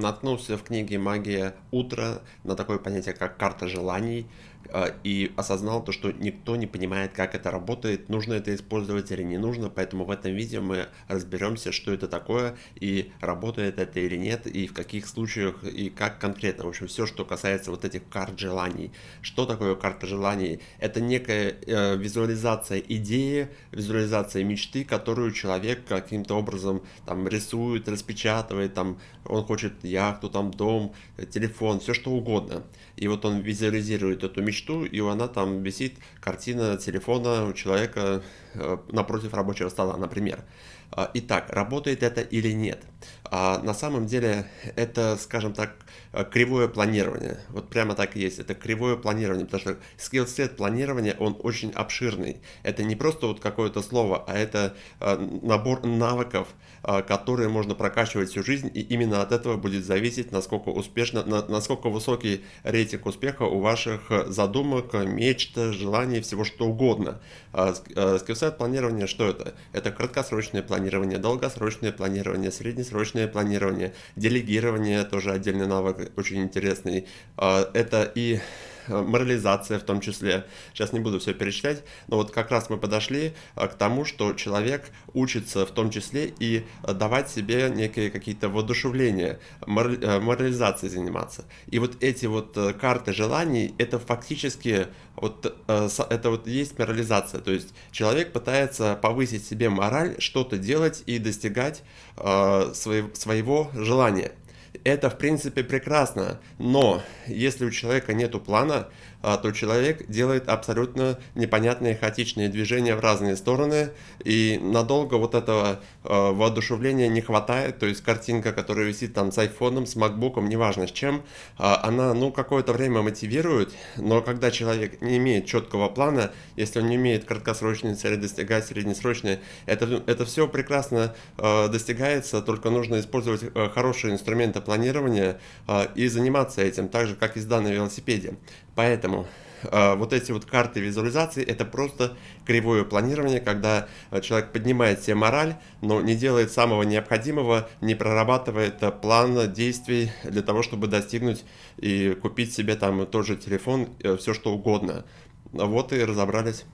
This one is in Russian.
наткнулся в книге «Магия утра» на такое понятие, как «карта желаний», э, и осознал то, что никто не понимает, как это работает, нужно это использовать или не нужно, поэтому в этом видео мы разберемся, что это такое, и работает это или нет, и в каких случаях, и как конкретно. В общем, все, что касается вот этих карт желаний. Что такое карта желаний? Это некая э, визуализация идеи, визуализация мечты, которую человек каким-то образом там рисует, распечатывает, там он хочет яхту, там дом, э, телефон, все что угодно. И вот он визуализирует эту мечту, и она там висит, картина телефона у человека э, напротив рабочего стола, например. А, итак, работает это или нет? А, на самом деле это, скажем так, э, кривое планирование. Вот прямо так и есть. Это кривое планирование, потому что скилл скиллсет планирования, он очень обширный. Это не просто вот какое-то слово, а это набор навыков, которые можно прокачивать всю жизнь, и именно от этого будет будет зависеть, насколько успешно, на, насколько высокий рейтинг успеха у ваших э, задумок, мечт, желаний, всего что угодно. А, э, скиллсет планирования, что это? Это краткосрочное планирование, долгосрочное планирование, среднесрочное планирование, делегирование, тоже отдельный навык, очень интересный. А, это и морализация в том числе. Сейчас не буду все перечислять, но вот как раз мы подошли а, к тому, что человек учится в том числе и давать себе некие какие-то воодушевления, э, морализацией заниматься. И вот эти вот э, карты желаний, это фактически вот э, это вот есть морализация. То есть человек пытается повысить себе мораль, что-то делать и достигать э, своего желания. Это, в принципе, прекрасно, но если у человека нет плана, а, то человек делает абсолютно непонятные хаотичные движения в разные стороны, и надолго вот этого а, воодушевления не хватает, то есть картинка, которая висит там с айфоном, с макбуком, неважно с чем, а, она, ну, какое-то время мотивирует, но когда человек не имеет четкого плана, если он не имеет краткосрочные цели достигать, среднесрочные, это, это все прекрасно достигается, только нужно использовать хорошие инструменты это планирование а, и заниматься этим, так же, как и с данной велосипеде. Поэтому а, вот эти вот карты визуализации это просто кривое планирование, когда а, человек поднимает себе мораль, но не делает самого необходимого, не прорабатывает план действий для того, чтобы достигнуть и купить себе там тот же телефон, э, все что угодно. Вот и разобрались.